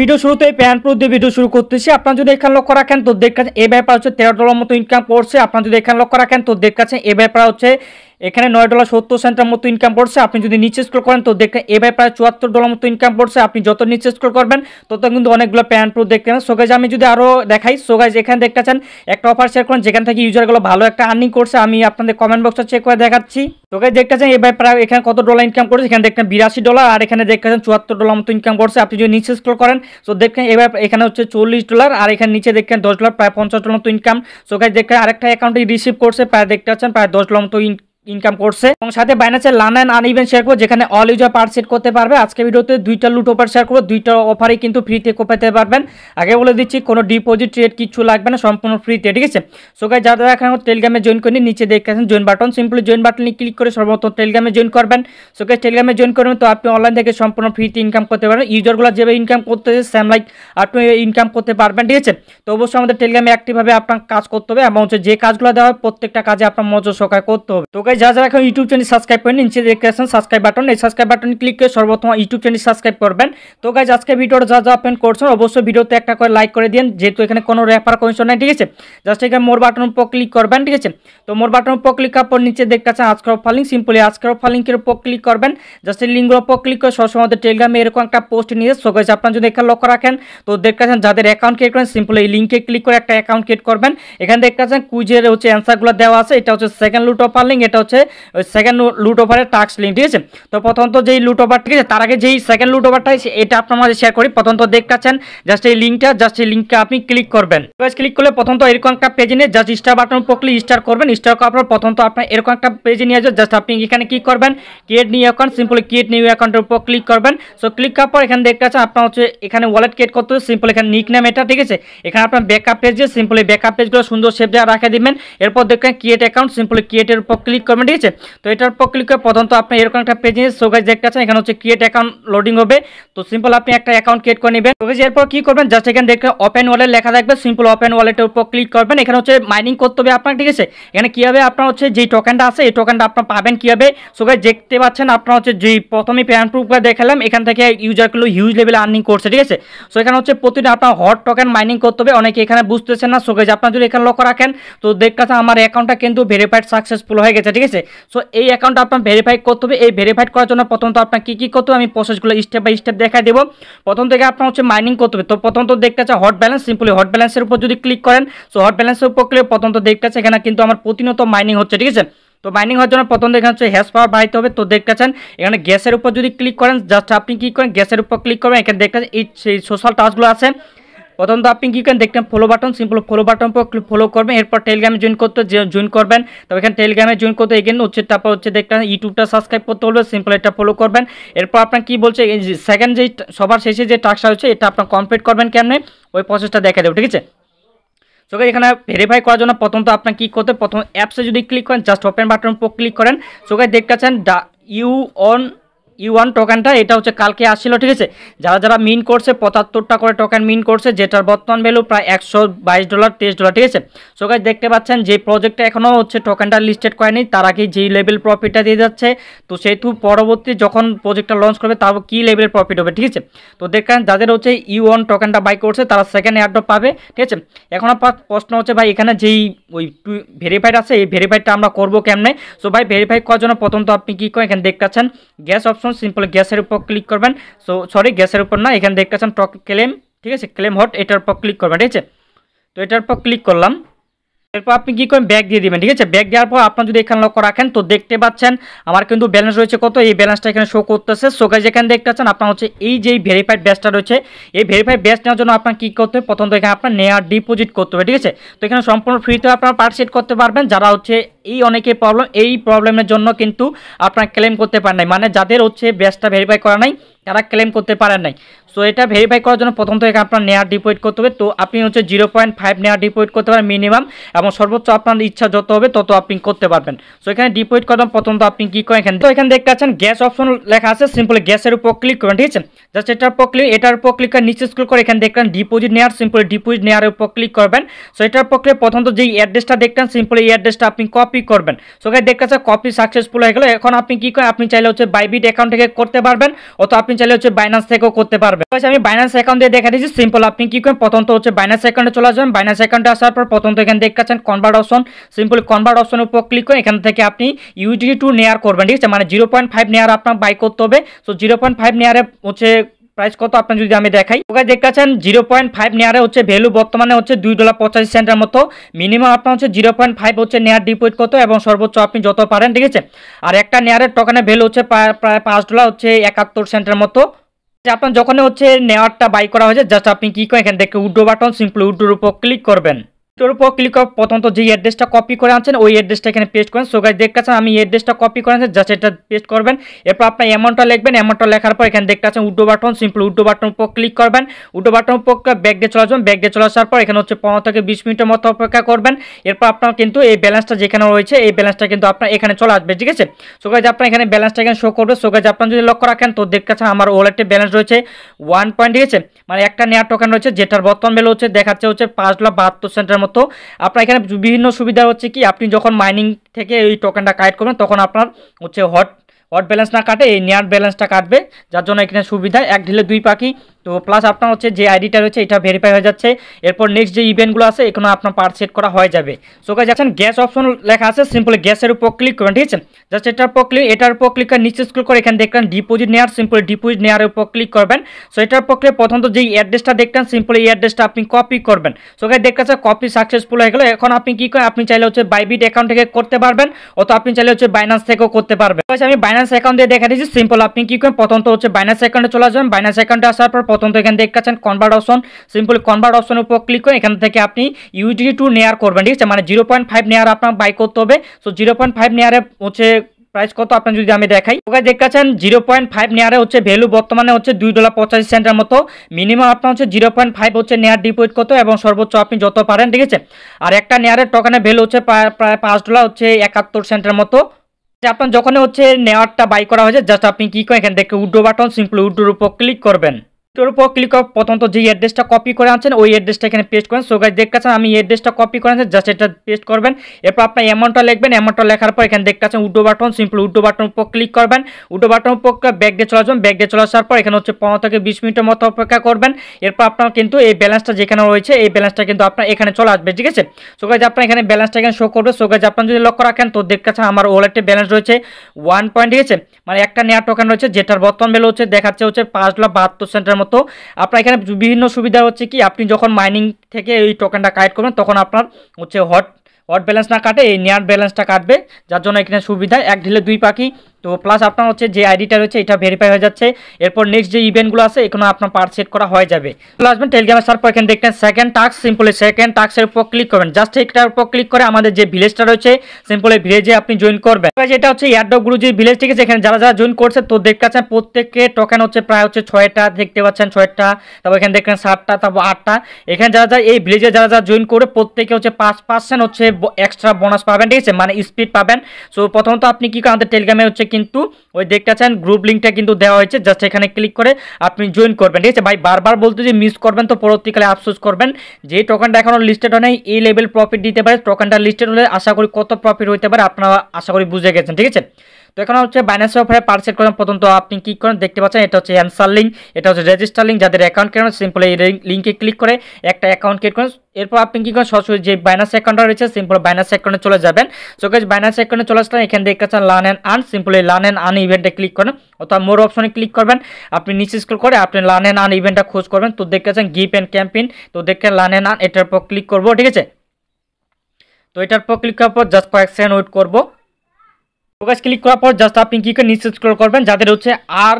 video শুরুতে pan pro দিয়ে video শুরু করতেছি আপনার যদি এখানে লক্ষ্য রাখেন তো দেখছেন এ ব্যাপার হচ্ছে তেরো ডলার মতো ইনকাম করছে আপনার যদি এখানে লক্ষ্য রাখেন তো দেখছেন এ ব্যাপার হচ্ছে এখানে নয় ডলার সত্তর সেন্টের মতো ইনকাম পড়ছে আপনি যদি নিচে স্ক্রল করেন তো দেখেন এবার প্রায় চুয়াত্তর ডলার মতো ইনকাম পড়ছে আপনি যত নিচে স্ক্রল করবেন তত কিন্তু অনেকগুলো প্যান্ট প্রুফ দেখতে পান সোগাইজ আমি যদি আরও দেখাই সোগাইজ এখানে দেখতে চান একটা অফার শেয়ার করেন যেখান থেকে ইউজারগুলো ভালো একটা আর্নিং করছে আমি আপনাদের কমেন্ট বক্সে চেক করে দেখাচ্ছি সোগাইজ দেখতে চান এবার প্রায় এখানে কত ডলার ইনকাম করছে এখানে দেখতে বিরাশি ডলার আর এখানে দেখতে চান চুয়াত্তর ডলার মতো ইনকাম করছে আপনি যদি নিচে স্ক্রল করেন তো দেখেন এবার এখানে হচ্ছে চল্লিশ ডলার আর এখানে নিচে দেখেন দশ ডলার প্রায় পঞ্চাশ ডলার মতো ইনকাম সোগাইজ দেখেন আরেকটা অ্যাকাউন্টে রিসিভ করছে প্রায় দেখতে পাচ্ছেন প্রায় দশ ডলার মতো ইনকাম ইনকাম করছে এবং সাথে বাইনাসের লান আন ইভেন্ট শেয়ার করবো যেখানে অল ইউজার পার্সেট করতে পারবে আজকে ভিডিওতে দুইটা লুট অফার শেয়ার করবো দুইটা অফারই কিন্তু ফ্রিতে পেতে পারবেন আগে বলে দিচ্ছি কোনো ডিপোজিট রেট কিছু লাগবে না সম্পূর্ণ ফ্রিতে ঠিক আছে সো গাই যারা এখন টেলিগ্রামে জয়েন করিনি নিচে দেখতে আছেন জয়েন বাটন সিম্পলি জয়েন বাটনে ক্লিক করে সর্বপ্রথম টেলিগ্রামে জয়েন করবেন সো গাই টেলিগ্রামে জয়েন করবেন তো আপনি অনলাইন থেকে সম্পূর্ণ ফ্রিতে ইনকাম করতে পারবেন ইউজারগুলো যেভাবে ইনকাম করতে স্যাম লাইক আপনি ইনকাম করতে পারবেন ঠিক আছে তো অবশ্যই আমাদের টেলিগ্রামে অ্যাক্টিভভাবে আপনার কাজ করতে হবে এবং হচ্ছে যে কাজগুলো দেওয়া হয় প্রত্যেকটা কাজে আপনার মজা সকায় করতে হবে তো গাইজ যারা যারা এখন ইউটিউব চ্যানেল সাবস্ক্রাইব করেন নিচে দেখতে আসেন সাবস্ক্রাইব বাটন এই সাবস্ক্রাইব বাটন ক্লিক করে সর্বপ্রথম ইউটিউব চ্যানেল সাবস্ক্রাইব করবেন তো গাইজ আজকে ভিডিওটা যা যা আপেন করছেন অবশ্যই ভিডিওতে একটা করে লাইক করে দিন যেহেতু এখানে কোনো রেফার কমিশন নাই ঠিক আছে জাস্ট এখানে মোর বাটন উপর ক্লিক করবেন ঠিক আছে তো মোর বাটন উপর ক্লিক করার পর নিচে দেখতে আছেন আজকের ফালিং সিম্পলি আজকের ফালিংকের উপর ক্লিক করবেন জাস্ট এই লিঙ্কের উপর ক্লিক করে সবসময় আমাদের টেলিগ্রামে এরকম একটা পোস্ট নিয়ে সো গাইজ আপনারা যদি এখানে লক্ষ্য রাখেন তো দেখতে আছেন যাদের অ্যাকাউন্ট ক্রিয়েট করেন সিম্পলি এই লিঙ্কে ক্লিক করে একটা অ্যাকাউন্ট ক্রিয়েট করবেন এখানে দেখতে আছেন কুইজের হচ্ছে অ্যান্সারগুলো দেওয়া আছে এটা হচ্ছে সেকেন্ড লুট অফ ফার্লিং এটা হচ্ছে সেকেন্ড লুট ওভারের টাক্স লিঙ্ক ঠিক আছে তো প্রথমত যেই লুট ওভার ঠিক আছে তার আগে যেই সেকেন্ড লুট ওভারটা এটা আপনার মাঝে শেয়ার করি প্রথমত দেখতে পাচ্ছেন জাস্ট এই লিঙ্কটা জাস্ট এই লিঙ্কটা আপনি ক্লিক করবেন ক্লিক করলে প্রথমত এরকম একটা পেজে নিয়ে জাস্ট স্টার বাটন উপর ক্লিক স্টার করবেন স্টার করার পর প্রথমত আপনার এরকম একটা পেজে নিয়ে আসবে জাস্ট আপনি এখানে কি করবেন create new account simply create new অ্যাকাউন্টের উপর ক্লিক করবেন সো ক্লিক করার পর এখানে দেখতে পাচ্ছেন আপনার হচ্ছে এখানে ওয়ালেট ক্রিয়েট করতে হবে সিম্পল এখানে নিক নাম এটা ঠিক আছে এখানে আপনার ব্যাকআপ পেজ দিয়ে সিম্পলি ব্যাকআপ পেজগুলো সুন্দর সেভ দেওয়া রাখে দিবেন এরপর দেখবেন ক্রিয়েট অ্যাকাউন্ট সিম্পলি ক্রিয়েটের উপর ক্লিক পারবেন ঠিক আছে তো এটার পর ক্লিক করে প্রথমত আপনি এরকম একটা পেজ নিয়ে সোগাজ দেখতে পাচ্ছেন এখানে হচ্ছে ক্রিয়েট অ্যাকাউন্ট লোডিং হবে তো সিম্পল আপনি একটা অ্যাকাউন্ট ক্রিয়েট করে নেবেন সোগাজ এরপর কি করবেন জাস্ট এখানে দেখবেন ওপেন ওয়ালেট লেখা থাকবে সিম্পল ওপেন ওয়ালেটের উপর ক্লিক করবেন এখানে হচ্ছে মাইনিং করতে হবে আপনার ঠিক আছে এখানে কীভাবে আপনার হচ্ছে যে টোকেনটা আছে এই টোকেনটা আপনার পাবেন কীভাবে সোগাজ দেখতে পাচ্ছেন আপনার হচ্ছে যে প্রথমে পেমেন্ট প্রুফটা দেখালাম এখান থেকে ইউজারগুলো হিউজ লেভেলে আর্নিং করছে ঠিক আছে সো এখানে হচ্ছে প্রতিদিন আপনার হট টোকেন মাইনিং করতে হবে অনেকে এখানে বুঝতেছেন না সোগাজ আপনার যদি এখানে লক্ষ্য রাখেন তো দেখতে আমার অ্যাকাউন্টটা কিন্তু ভেরিফাইড সাকসেসফুল হয়ে গেছে ঠিক আছে সো এই অ্যাকাউন্ট আপনার ভেরিফাই করতে হবে এই ভেরিফাই করার জন্য প্রথমত আপনার কী কী করতে হবে আমি প্রসেসগুলো স্টেপ বাই স্টেপ দেখা দেবো প্রথম থেকে আপনার হচ্ছে মাইনিং করতে হবে তো প্রথমত দেখতে আছে হট ব্যালেন্স সিম্পলি হট ব্যালেন্সের উপর যদি ক্লিক করেন সো হট ব্যালেন্সের উপর ক্লিক প্রথমত দেখতে আছে এখানে কিন্তু আমার প্রতিনিয়ত মাইনিং হচ্ছে ঠিক আছে তো মাইনিং হওয়ার জন্য প্রথম দেখা হচ্ছে হ্যাশ পাওয়ার বাড়াইতে হবে তো দেখতেছেন এখানে গ্যাসের উপর যদি ক্লিক করেন জাস্ট আপনি কী করেন গ্যাসের উপর ক্লিক করবেন এখানে দেখতে এই সোশ্যাল টাস্কগুলো আছে প্রথমত আপনি কী করেন দেখতেন follow button simple follow button পর ফলো করবেন এরপর টেলিগ্রামে জয়েন করতে জয়েন করবেন তবে এখানে টেলিগ্রামে জয়েন করতে এগেন হচ্ছে তারপর হচ্ছে দেখতেন ইউটিউবটা সাবস্ক্রাইব করতে বলবে সিম্পল এটা ফলো করবেন এরপর আপনার কী বলছে সেকেন্ড যে সবার শেষে যে টাস্কটা হচ্ছে এটা আপনার কমপ্লিট করবেন কেমনে ওই প্রসেসটা দেখা দেবো ঠিক আছে সো এখানে ভেরিফাই করার জন্য প্রথম তো আপনার কী করতে প্রথম অ্যাপসে যদি ক্লিক করেন জাস্ট ওপেন বাটন উপর ক্লিক করেন সো দেখতে পাচ্ছেন ইউ অন ইউ ওয়ান টোকেনটা এটা হচ্ছে কালকে আসছিল ঠিক আছে যারা যারা মিন করছে পঁচাত্তরটা করে টোকেন মিন করছে যেটার বর্তমান ভ্যালু প্রায় একশো বাইশ ডলার তেইশ ডলার ঠিক আছে সো দেখতে পাচ্ছেন যে প্রজেক্টটা এখনও হচ্ছে টোকেনটা লিস্টেড করেনি তারা কি যেই লেভেল প্রফিটটা দিয়ে যাচ্ছে তো সেহেতু পরবর্তী যখন প্রজেক্টটা লঞ্চ করবে তারপর কী লেভেলের প্রফিট হবে ঠিক আছে তো দেখেন যাদের হচ্ছে ইউ ওয়ান টোকেনটা বাই করছে তারা সেকেন্ড এয়ারড্রপ পাবে ঠিক আছে এখন প্রশ্ন হচ্ছে ভাই এখানে যেই ওই ভেরিফাইড আছে এই ভেরিফাইডটা আমরা করবো কেমনে সো ভাই ভেরিফাই করার জন্য প্রথম তো আপনি কী করেন এখানে দেখতে পাচ্ছেন গ্যাস অপশন অপশন সিম্পল গ্যাসের উপর ক্লিক করবেন সো সরি গ্যাসের উপর না এখানে দেখতে পাচ্ছেন টক ক্লেম ঠিক আছে ক্লেম হট এটার উপর ক্লিক করবেন ঠিক আছে তো এটার উপর ক্লিক করলাম এরপর আপনি কি করেন ব্যাগ দিয়ে দেবেন ঠিক আছে ব্যাগ দেওয়ার পর আপনার যদি এখানে লক্ষ্য রাখেন তো দেখতে পাচ্ছেন আমার কিন্তু ব্যালেন্স রয়েছে কত এই ব্যালেন্সটা এখানে শো করতেছে শো কাজ এখানে দেখতে পাচ্ছেন আপনার হচ্ছে এই যে ভেরিফাইড ব্যাচটা রয়েছে এই ভেরিফাইড ব্যাচ নেওয়ার জন্য আপনার কী করতে হবে প্রথমত এখানে আপনার নেয়ার ডিপোজিট করতে হবে ঠিক আছে তো এখানে সম্পূর্ণ ফ্রিতে আপনার পার্টিসিপেট করতে পারবেন যারা হচ্ছে এই অনেকে প্রবলেম এই প্রবলেমের জন্য কিন্তু আপনার ক্লেম করতে পারেন নাই মানে যাদের হচ্ছে ব্যাচটা ভেরিফাই করা নাই তারা ক্লেম করতে পারেন নাই সো এটা ভেরিফাই করার জন্য প্রথম থেকে আপনার নেয়ার ডিপোজিট করতে হবে তো আপনি হচ্ছে zero point five near deposit করতে পারেন মিনিমাম এবং সর্বোচ্চ আপনার ইচ্ছা যত হবে তত আপনি করতে পারবেন সো এখানে ডিপোজিট করার প্রথম তো আপনি কী করেন এখানে তো এখানে দেখতে পাচ্ছেন গ্যাস অপশন লেখা আছে সিম্পলি গ্যাসের উপর ক্লিক করবেন ঠিক আছে জাস্ট এটার উপর ক্লিক এটার উপর ক্লিক করে নিচে স্কুল করে এখানে দেখলেন ডিপোজিট নেয়ার সিম্পলি ডিপোজিট নেয়ার উপর ক্লিক করবেন সো এটার উপর প্রথম তো যেই অ্যাড্রেসটা দেখলেন সিম্পলি এই অ্যাড্রেসটা আপনি কপি করবেন সো এখানে দেখতে পাচ্ছেন কপি সাকসেসফুল হয়ে গেল এখন আপনি কী করেন আপনি চাইলে হচ্ছে বাইবিট অ্যাকাউন্ট থেকে করতে পারবেন অত আপনি চাইলে হচ্ছে বাইনান্স থেকেও করতে পারবে আমি বাইনান্স অ্যাকাউন্ট দিয়ে দেখা দিচ্ছি সিম্পল আপনি কি করেন প্রথম তো হচ্ছে বাইনান্স অ্যাকাউন্টে চলে আসবেন বাইনান্স অ্যাকাউন্টে আসার পর প্রথম তো এখানে দেখতে পাচ্ছেন কনভার্ট অপশন সিম্পল কনভার্ট অপশনের উপর ক্লিক করে এখান থেকে আপনি ইউটিডি টু নেয়ার করবেন ঠিক আছে মানে জিরো পয়েন্ট ফাইভ নেয়ার আপনার বাই করতে হবে সো জিরো পয়েন্ট ফাইভ নেয়ারে হচ্ছে প্রাইস কত আপনার যদি আমি দেখাই ওকে দেখতে পাচ্ছেন জিরো পয়েন্ট ফাইভ নেয়ারে হচ্ছে ভ্যালু বর্তমানে হচ্ছে দুই ডলার পঁচাশি সেন্টের মতো মিনিমাম আপনার হচ্ছে জিরো পয়েন্ট ফাইভ হচ্ছে নেয়ার ডিপোজিট কত এবং সর্বোচ্চ আপনি যত পারেন ঠিক আছে আর একটা নেয়ারের টোকানের ভ্যালু হচ্ছে প্রায় পাঁচ ডলার হচ্ছে একাত্তর সেন্টের মতো আপনার যখন হচ্ছে নেওয়ারটা বাই করা হয়েছে জাস্ট আপনি কী করেন এখানে দেখে উড্ডো বাটন সিম্পল উড্ডোর উপর ক্লিক করবেন তোর উপর ক্লিক করার প্রথমত যে অ্যাড্রেসটা কপি করে আনছেন ওই অ্যাড্রেসটা এখানে পেস্ট করেন সো গাছ দেখতে আমি অ্যাড্রেসটা কপি করে আনছেন জাস্ট এটা পেস্ট করবেন এরপর আপনার অ্যামাউন্টটা লিখবেন অ্যামাউন্টটা লেখার পর এখানে দেখতে পাচ্ছেন উড্ডো বাটন সিম্পল উড্ডো বাটন উপর ক্লিক করবেন উড্ডো বাটন উপর ব্যাগ দিয়ে চলে আসবেন ব্যাগ দিয়ে চলে আসার পর এখানে হচ্ছে পনেরো থেকে বিশ মিনিটের মতো অপেক্ষা করবেন এরপর আপনার কিন্তু এই ব্যালেন্সটা যেখানে রয়েছে এই ব্যালেন্সটা কিন্তু আপনার এখানে চলে আসবে ঠিক আছে সো গাছ আপনার এখানে ব্যালেন্সটা এখানে শো করবে সো গাছ আপনার যদি লক্ষ্য রাখেন তো দেখতে পাচ্ছেন আমার ওয়ালেটে ব্যালেন্স রয়েছে ওয়ান পয়েন্ট ঠিক আছে মানে একটা নেয়ার টোকেন রয়েছে যেটার বর্তমান ভ্যালু হচ্ছে দেখাচ্ছে হচ্ছে পাঁচ লাখ বাহাত্তর সেন্টের মতো আপনার এখানে বিভিন্ন সুবিধা হচ্ছে কি আপনি যখন মাইনিং থেকে এই টোকেনটা কালেক্ট করবেন তখন আপনার হচ্ছে হট হট ব্যালেন্স না কাটে এই নিয়ার ব্যালেন্সটা কাটবে যার জন্য এখানে সুবিধা এক ঢিলে দুই পাখি তো প্লাস আপনার হচ্ছে যে আইডিটা রয়েছে এটা ভেরিফাই হয়ে যাচ্ছে এরপর নেক্সট যে ইভেন্টগুলো আছে এখানে আপনার পার্ট সেট করা হয়ে যাবে সো যাচ্ছেন গ্যাস অপশন লেখা আছে সিম্পলি গ্যাসের উপর ক্লিক করবেন ঠিক আছে জাস্ট এটার উপর ক্লিক এটার উপর ক্লিক করে নিচে স্কুল করে এখানে দেখবেন ডিপোজিট নেওয়ার সিম্পলি ডিপোজিট নেওয়ার উপর ক্লিক করবেন সো এটার উপর ক্লিক প্রথমত যেই অ্যাড্রেসটা দেখতেন সিম্পলি এই অ্যাড্রেসটা আপনি কপি করবেন সো গাছ দেখতে কপি সাকসেসফুল হয়ে গেলো এখন আপনি কি করেন আপনি চাইলে হচ্ছে বাইবিট অ্যাকাউন্ট থেকে করতে পারবেন অত আপনি চাইলে হচ্ছে বাইনান্স থেকেও করতে পারবেন আমি বাইনান্স অ্যাকাউন্ট দিয়ে দেখা দিচ্ছি সিম্পল আপনি কি করেন প্রথমত হচ্ছে বাইনান্স অ্যাকাউন্টে চলে আসবেন বাইনান্স অ্যাকাউন্টে আসার পর প্রথম তো এখানে দেখতে পাচ্ছেন কনভার্ট অপশন সিম্পলি কনভার্ট অপশনের উপর ক্লিক করে এখান থেকে আপনি ইউডি টু নেয়ার করবেন ঠিক আছে মানে জিরো পয়েন্ট ফাইভ নেয়ার আপনার বাই করতে হবে সো জিরো পয়েন্ট ফাইভ নেয়ারে হচ্ছে প্রাইস কত আপনার যদি আমি দেখাই ওকে দেখাচ্ছেন জিরো পয়েন্ট ফাইভ নেয়ারে হচ্ছে ভ্যালু বর্তমানে হচ্ছে দুই ডলার পঁচাশি সেন্টের মতো মিনিমাম আপনার হচ্ছে জিরো পয়েন্ট ফাইভ হচ্ছে নেয়ার ডিপোজিট কত এবং সর্বোচ্চ আপনি যত পারেন ঠিক আছে আর একটা নেয়ারের টোকানের ভ্যালু হচ্ছে প্রায় পাঁচ ডলার হচ্ছে একাত্তর সেন্টের মতো আপনার যখন হচ্ছে নেওয়ারটা বাই করা হয়েছে জাস্ট আপনি কী করেন এখানে দেখে উড্রো বাটন সিম্পল উডোর উপর ক্লিক করবেন তোর উপর ক্লিক করার প্রথমত যে অ্যাড্রেসটা কপি করে আনছেন ওই অ্যাড্রেসটা এখানে পেস্ট করেন সো গাছ দেখতে পাচ্ছেন আমি অ্যাড্রেসটা কপি করে আনছেন জাস্ট এটা পেস্ট করবেন এরপর আপনার অ্যামাউন্টটা লিখবেন অ্যামাউন্টটা লেখার পর এখানে দেখতে পাচ্ছেন উডো বাটন সিম্পল উডো বাটন উপর ক্লিক করবেন উডো বাটন উপর ব্যাগ দিয়ে চলে আসবেন ব্যাগ দিয়ে চলে আসার পর এখানে হচ্ছে পনেরো থেকে বিশ মিনিটের মতো অপেক্ষা করবেন এরপর আপনার কিন্তু এই ব্যালেন্সটা যেখানে রয়েছে এই ব্যালেন্সটা কিন্তু আপনার এখানে চলে আসবে ঠিক আছে সো গাছ আপনার এখানে ব্যালেন্সটা এখানে শো করবে সো গাছ আপনার যদি লক্ষ্য রাখেন তো দেখতে পাচ্ছেন আমার ওয়ালেটে ব্যালেন্স রয়েছে ওয়ান পয়েন্ট ঠিক আছে মানে একটা নেয়ার টোকেন রয়েছে যেটার বর্তমান ভ্যালু হচ্ছে দেখাচ্ছে হচ্ছে পাঁচ লাখ বাহাত্তর সেন্টের মতো আপনার এখানে বিভিন্ন সুবিধা হচ্ছে কি আপনি যখন মাইনিং থেকে এই টোকেনটা কালেক্ট করবেন তখন আপনার হচ্ছে হট অড ব্যালেন্স না কাটে এই নেয়ার ব্যালেন্সটা কাটবে যার জন্য এখানে সুবিধা এক ঢিলে দুই পাখি তো প্লাস আপনার হচ্ছে যে আইডিটা রয়েছে এটা ভেরিফাই হয়ে যাচ্ছে এরপর নেক্সট যে ইভেন্টগুলো আছে এখানে আপনার পার্ট সেট করা হয়ে যাবে চলে আসবেন টেলিগ্রামে সার পর এখানে দেখবেন সেকেন্ড টাস্ক সিম্পলি সেকেন্ড টাস্কের উপর ক্লিক করবেন জাস্ট এটার উপর ক্লিক করে আমাদের যে ভিলেজটা রয়েছে সিম্পলি ভিলেজে আপনি জয়েন করবেন এটা হচ্ছে এয়ারডপ গুরু যে ভিলেজ ঠিক আছে এখানে যারা যারা জয়েন করছে তো দেখতে পাচ্ছেন প্রত্যেককে টোকেন হচ্ছে প্রায় হচ্ছে ছয়টা দেখতে পাচ্ছেন ছয়টা তারপর এখানে দেখবেন সাতটা তারপর আটটা এখানে যারা যারা এই ভিলেজে যারা যারা জয়েন করে প্রত্যেকে হচ্ছে পাঁচ পার্সেন্ট হচ্ছে এক্সট্রা বোনাস পাবেন ঠিক আছে মানে স্পিড পাবেন সো প্রথমত আপনি কী আমাদের টেলিগ্রামে হচ্ছে কিন্তু ওই দেখতে চান গ্রুপ লিঙ্কটা কিন্তু দেওয়া হয়েছে জাস্ট এখানে ক্লিক করে আপনি জয়েন করবেন ঠিক আছে ভাই বারবার বলতে যে মিস করবেন তো পরবর্তীকালে আফসোস করবেন যে টোকেনটা এখনও লিস্টেড হয় নাই এই লেভেল প্রফিট দিতে পারে টোকেনটা লিস্টেড হলে আশা করি কত প্রফিট হইতে পারে আপনারা আশা করি বুঝে গেছেন ঠিক আছে তো এখানে হচ্ছে বাইন্যান্সের অফারে পার্সেল করেন পর্যন্ত আপনি ক্লিক করেন দেখতে পাচ্ছেন এটা হচ্ছে অ্যান্সার লিঙ্ক এটা হচ্ছে রেজিস্টার লিঙ্ক যাদের অ্যাকাউন্ট কেন সিম্পল এই লিঙ্কে ক্লিক করে একটা অ্যাকাউন্ট ক্রিয়েট করেন এরপর আপনি কী করেন সরাসরি যে বাইনাস অ্যাকাউন্টটা রয়েছে সিম্পল বাইনাস অ্যাকাউন্টে চলে যাবেন সো গাইজ বাইনাস অ্যাকাউন্টে চলে আসলেন এখান দেখতে পাচ্ছেন লার্ন অ্যান্ড আর্ন সিম্পল এই লার্ন অ্যান্ড আর্ন ইভেন্টে ক্লিক করেন অথবা মোর অপশনে ক্লিক করবেন আপনি নিচে স্কুল করে আপনি লার্ন অ্যান্ড আর্ন ইভেন্টটা খোঁজ করবেন তো দেখতে পাচ্ছেন গিপ অ্যান্ড ক্যাম্পেইন তো দেখে লার্ন অ্যান্ড আর্ন এটার উপর ক্লিক করবো ঠিক আছে তো এটার পর ক্লিক করার পর জাস্ট কয়েক সেকেন্ড ওয়েট করবো তো गाइस ক্লিক করার পর জাস্ট আপ পিঙ্কিকে নিচে স্ক্রল করবেন যাদের হচ্ছে আর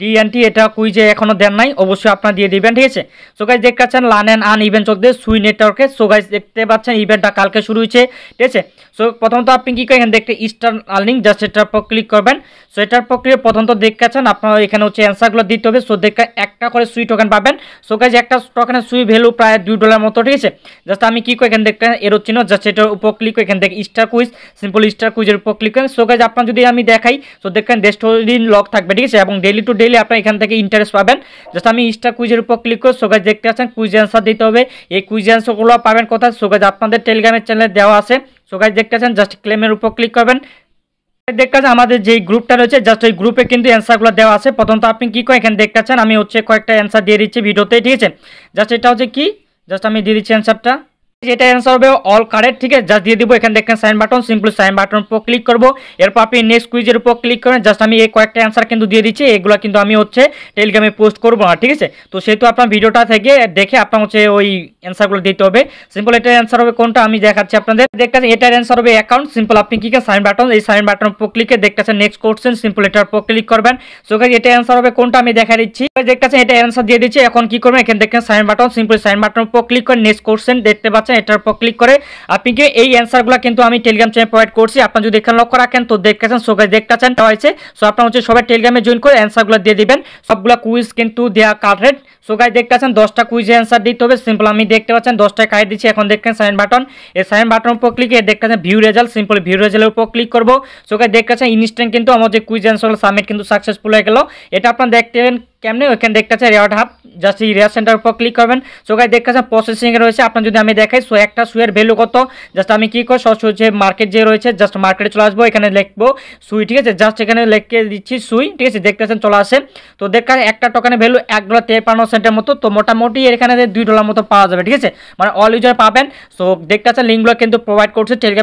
ডি অ্যান্টি এটা কুইজে এখনও দেন নাই অবশ্যই আপনার দিয়ে দিবেন ঠিক আছে সো দেখতে পাচ্ছেন লান অ্যান্ড আন ইভেন্ট দিয়ে সুই নেটওয়ার্কে সো দেখতে পাচ্ছেন ইভেন্টটা কালকে শুরু হয়েছে ঠিক আছে সো প্রথমত আপনি কী করেন দেখতে স্টার আর্নিং জাস্ট এটার পর ক্লিক করবেন সো এটার প্রক্রিয়া প্রথমত দেখতে পাচ্ছেন আপনার এখানে হচ্ছে অ্যান্সারগুলো দিতে হবে সো দেখে একটা করে সুই টোকেন পাবেন সো একটা টোকেনের সুই ভ্যালু প্রায় দুই ডলার মতো ঠিক আছে জাস্ট আমি কী করে এখানে দেখতে এর চিহ্ন জাস্ট এটার উপর ক্লিক করে এখান থেকে স্টার কুইজ সিম্পল স্টার কুইজের উপর ক্লিক করেন সো গাইজ আপনার যদি আমি দেখাই সো দেখেন দেশ দিন লক থাকবে ঠিক আছে এবং ডেলি টু ডেলি আপনার এখান থেকে ইন্টারেস্ট পাবেন জাস্ট আমি ইনস্টা কুইজের উপর ক্লিক করে সোগাজ দেখতে আসেন কুইজ অ্যান্সার দিতে হবে এই কুইজ অ্যান্সারগুলো পাবেন কোথায় সোগাজ আপনাদের টেলিগ্রামের চ্যানেলে দেওয়া আছে সোগাজ দেখতে আসেন জাস্ট ক্লেমের উপর ক্লিক করবেন দেখতে পাচ্ছেন আমাদের যে গ্রুপটা রয়েছে জাস্ট ওই গ্রুপে কিন্তু অ্যান্সারগুলো দেওয়া আছে প্রথমত আপনি কী করেন এখানে দেখতে আছেন আমি হচ্ছে কয়েকটা অ্যান্সার দিয়ে দিচ্ছি ভিডিওতে ঠিক আছে জাস্ট এটা হচ্ছে কি জাস্ট আমি দিয়ে দিচ্ছি অ্যান্সারটা এটা অ্যান্সার হবে অল কারেক্ট ঠিক আছে জাস্ট দিয়ে দিব এখানে দেখেন sign button simple sign button উপর ক্লিক করবো এরপর আপনি নেক্সট কুইজের উপর ক্লিক করেন জাস্ট আমি এই কয়েকটা অ্যান্সার কিন্তু দিয়ে দিচ্ছি এগুলো কিন্তু আমি হচ্ছে টেলিগ্রামে পোস্ট করবো না ঠিক আছে তো সেহেতু আপনার ভিডিওটা থেকে দেখে আপনার হচ্ছে ওই অ্যান্সারগুলো দিতে হবে সিম্পল এটার অ্যান্সার হবে কোনটা আমি দেখাচ্ছি আপনাদের দেখতেছেন এটার অ্যান্সার হবে অ্যাকাউন্ট সিম্পল আপনি কী সাইন বাটন এই সাইন বাটন উপর ক্লিকে দেখতেছেন নেক্সট কোশ্চেন সিম্পল এটার উপর ক্লিক করবেন সো গাইজ এটা অ্যান্সার হবে কোনটা আমি দেখা দিচ্ছি দেখতেছেন এটা অ্যান্সার দিয়ে দিচ্ছি এখন কি করবেন এখানে দেখেন sign button simple sign button উপর ক্লিক করে নেক্সট কোশ্চেন দেখতে পাচ্ছেন পাচ্ছেন এটার উপর ক্লিক করে আপনি কি এই অ্যান্সারগুলো কিন্তু আমি টেলিগ্রাম চ্যানেল প্রোভাইড করছি আপনার যদি এখানে লক্ষ্য রাখেন তো দেখতেছেন সো গাছ দেখতেছেন হয়েছে সো আপনার হচ্ছে সবাই টেলিগ্রামে জয়েন করে অ্যান্সারগুলো দিয়ে দিবেন সবগুলো কুইজ কিন্তু দেওয়া কারেট সো গাছ দেখতেছেন দশটা কুইজে অ্যান্সার দিতে হবে সিম্পল আমি দেখতে পাচ্ছেন দশটায় কার্ড দিচ্ছি এখন দেখছেন সাইন বাটন এই সাইন বাটন উপর ক্লিক দেখতেছেন ভিউ রেজাল্ট সিম্পল ভিউ রেজাল্টের উপর ক্লিক করবো সো গাছ দেখতেছেন ইনস্ট্যান্ট কিন্তু আমাদের কুইজ অ্যান্সারগুলো সাবমিট কিন্তু সাকসেসফুল হয়ে গেল এটা আপনার দেখতেন কেমনি ওইখানে দেখতেছে রেওয়ার হাফ জাস্ট এই রেওয়ার সেন্টার উপর ক্লিক করবেন সো গাই দেখতেছেন প্রসেসিং রয়েছে আপনার যদি আমি দেখাই সো একটা সুয়ের ভ্যালু কত জাস্ট আমি কী করি সরাসরি যে মার্কেট যে রয়েছে জাস্ট মার্কেটে চলে আসবো এখানে লিখবো সুই ঠিক আছে জাস্ট এখানে লিখে দিচ্ছি সুই ঠিক আছে দেখতেছেন চলে আসে তো দেখা একটা টোকেনের ভ্যালু এক ডলার তেপান্ন সেন্টের মতো তো মোটামুটি এখানে দুই ডলার মতো পাওয়া যাবে ঠিক আছে মানে অল ইউজার পাবেন সো দেখতে দেখতেছেন লিঙ্কগুলো কিন্তু প্রোভাইড করছে টেলিগ্রাম